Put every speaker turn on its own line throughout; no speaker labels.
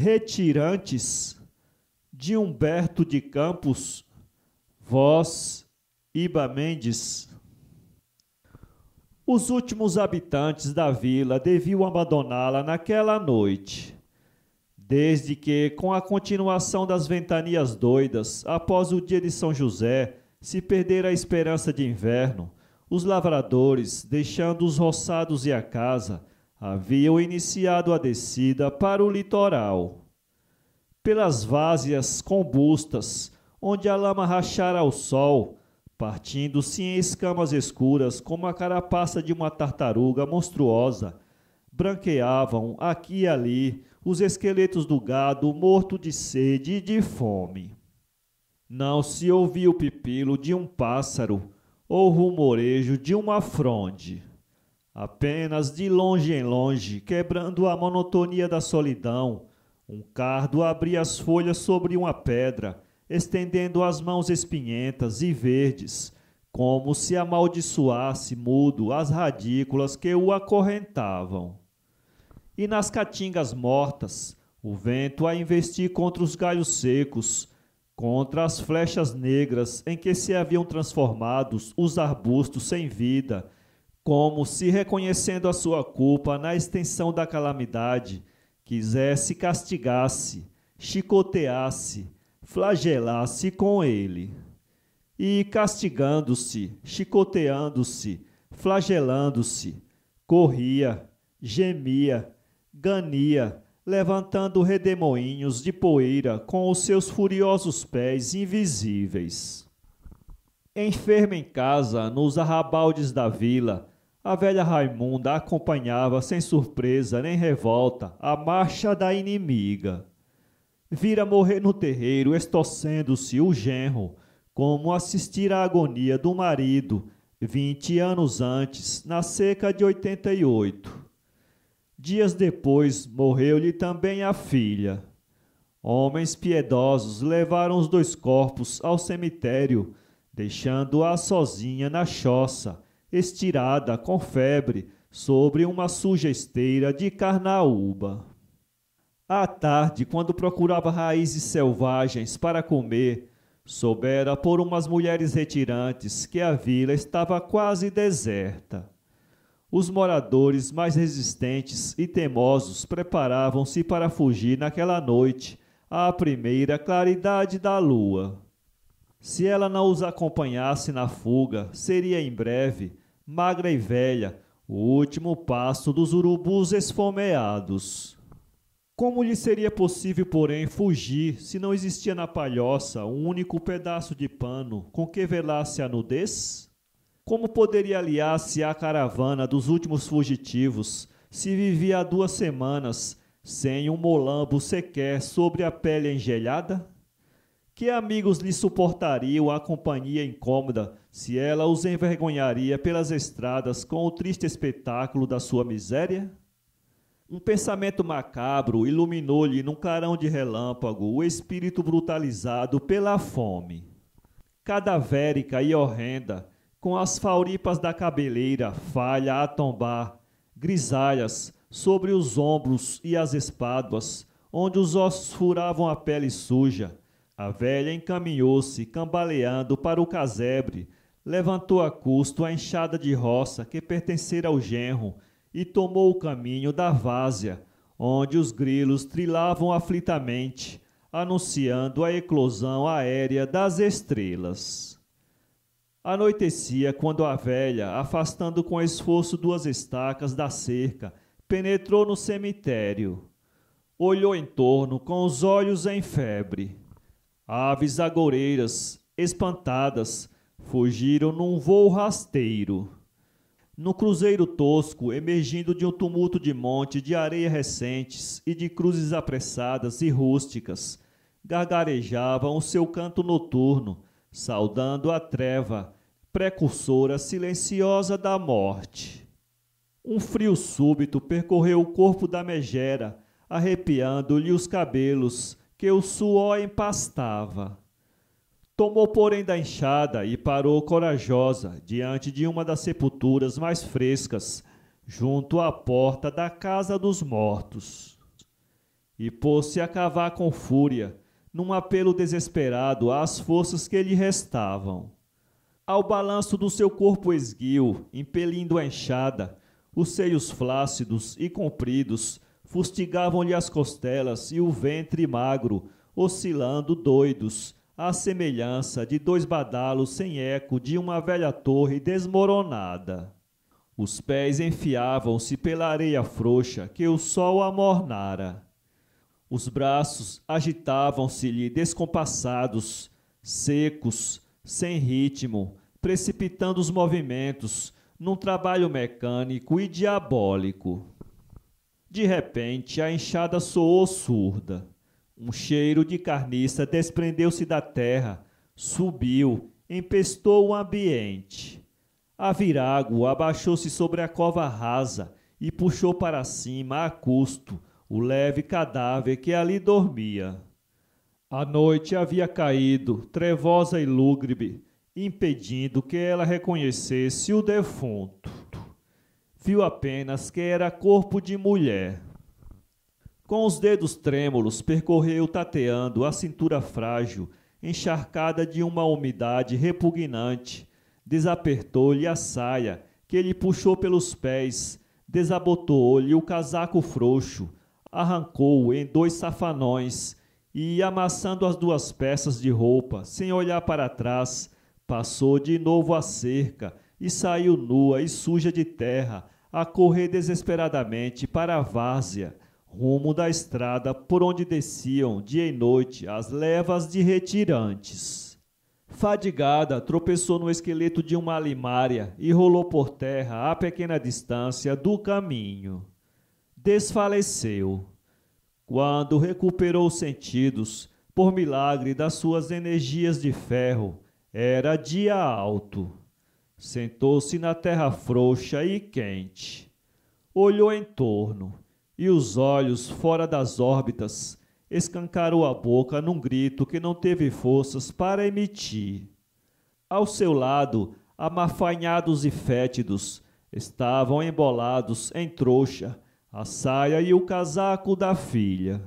retirantes de Humberto de Campos, vós, Iba Mendes. Os últimos habitantes da vila deviam abandoná-la naquela noite, desde que, com a continuação das ventanias doidas, após o dia de São José, se perdera a esperança de inverno, os lavradores, deixando os roçados e a casa, haviam iniciado a descida para o litoral. Pelas várzeas combustas, onde a lama rachara ao sol, partindo-se em escamas escuras como a carapaça de uma tartaruga monstruosa, branqueavam aqui e ali os esqueletos do gado morto de sede e de fome. Não se ouvia o pipilo de um pássaro ou rumorejo de uma fronde apenas de longe em longe, quebrando a monotonia da solidão. Um cardo abria as folhas sobre uma pedra, estendendo as mãos espinhentas e verdes, como se amaldiçoasse mudo as radículas que o acorrentavam. E nas caatingas mortas, o vento a investir contra os galhos secos, contra as flechas negras em que se haviam transformados os arbustos sem vida, como se reconhecendo a sua culpa na extensão da calamidade, quisesse castigasse, chicoteasse, flagelasse com ele. E castigando-se, chicoteando-se, flagelando-se, corria, gemia, gania, levantando redemoinhos de poeira com os seus furiosos pés invisíveis. Enferma em casa, nos arrabaldes da vila, a velha Raimunda acompanhava sem surpresa nem revolta a marcha da inimiga. Vira morrer no terreiro, estorcendo-se o genro, como assistir à agonia do marido vinte anos antes, na seca de 88. Dias depois, morreu-lhe também a filha. Homens piedosos levaram os dois corpos ao cemitério, deixando-a sozinha na choça estirada com febre sobre uma suja esteira de carnaúba. À tarde, quando procurava raízes selvagens para comer, soubera por umas mulheres retirantes que a vila estava quase deserta. Os moradores mais resistentes e teimosos preparavam-se para fugir naquela noite, à primeira claridade da lua. Se ela não os acompanhasse na fuga, seria em breve magra e velha, o último passo dos urubus esfomeados. Como lhe seria possível, porém, fugir se não existia na palhoça um único pedaço de pano com que velasse a nudez? Como poderia aliar-se à caravana dos últimos fugitivos se vivia há duas semanas sem um molambo sequer sobre a pele engelhada? Que amigos lhe suportariam a companhia incômoda se ela os envergonharia pelas estradas com o triste espetáculo da sua miséria? Um pensamento macabro iluminou-lhe num clarão de relâmpago o espírito brutalizado pela fome. Cadavérica e horrenda, com as fauripas da cabeleira falha a tombar, grisalhas sobre os ombros e as espáduas, onde os ossos furavam a pele suja, a velha encaminhou-se, cambaleando, para o casebre, levantou a custo a enxada de roça que pertencera ao genro e tomou o caminho da várzea, onde os grilos trilavam aflitamente, anunciando a eclosão aérea das estrelas. Anoitecia quando a velha, afastando com esforço duas estacas da cerca, penetrou no cemitério. Olhou em torno com os olhos em febre. Aves agoureiras, espantadas, fugiram num vôo rasteiro. No cruzeiro tosco, emergindo de um tumulto de monte, de areia recentes e de cruzes apressadas e rústicas, gargarejavam o seu canto noturno, saudando a treva, precursora silenciosa da morte. Um frio súbito percorreu o corpo da megera, arrepiando-lhe os cabelos, que o suor empastava. Tomou, porém, da enxada e parou corajosa diante de uma das sepulturas mais frescas, junto à porta da casa dos mortos. E pôs-se a cavar com fúria, num apelo desesperado às forças que lhe restavam. Ao balanço do seu corpo esguio, impelindo a enxada, os seios flácidos e compridos fustigavam-lhe as costelas e o ventre magro, oscilando doidos, à semelhança de dois badalos sem eco de uma velha torre desmoronada. Os pés enfiavam-se pela areia frouxa que o sol amornara. Os braços agitavam-se-lhe descompassados, secos, sem ritmo, precipitando os movimentos num trabalho mecânico e diabólico. De repente, a enxada soou surda. Um cheiro de carniça desprendeu-se da terra, subiu, empestou o ambiente. A virago abaixou-se sobre a cova rasa e puxou para cima, a custo, o leve cadáver que ali dormia. A noite havia caído, trevosa e lúgubre, impedindo que ela reconhecesse o defunto. Viu apenas que era corpo de mulher. Com os dedos trêmulos, percorreu tateando a cintura frágil, encharcada de uma umidade repugnante. Desapertou-lhe a saia, que ele puxou pelos pés, desabotoou-lhe o casaco frouxo, arrancou-o em dois safanões e, amassando as duas peças de roupa, sem olhar para trás, passou de novo a cerca, e saiu nua e suja de terra, a correr desesperadamente para a várzea, rumo da estrada por onde desciam dia e noite as levas de retirantes. Fadigada, tropeçou no esqueleto de uma alimária e rolou por terra a pequena distância do caminho. Desfaleceu. Quando recuperou os sentidos, por milagre das suas energias de ferro, era dia alto. Sentou-se na terra frouxa e quente. Olhou em torno, e os olhos fora das órbitas escancarou a boca num grito que não teve forças para emitir. Ao seu lado, amafanhados e fétidos, estavam embolados em trouxa a saia e o casaco da filha.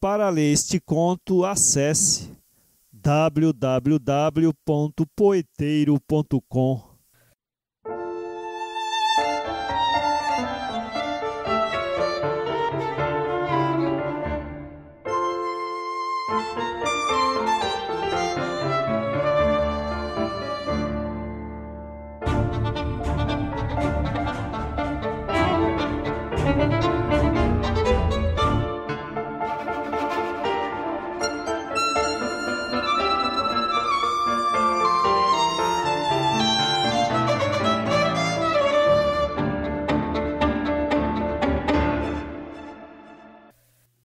Para ler este conto, acesse www.poeteiro.com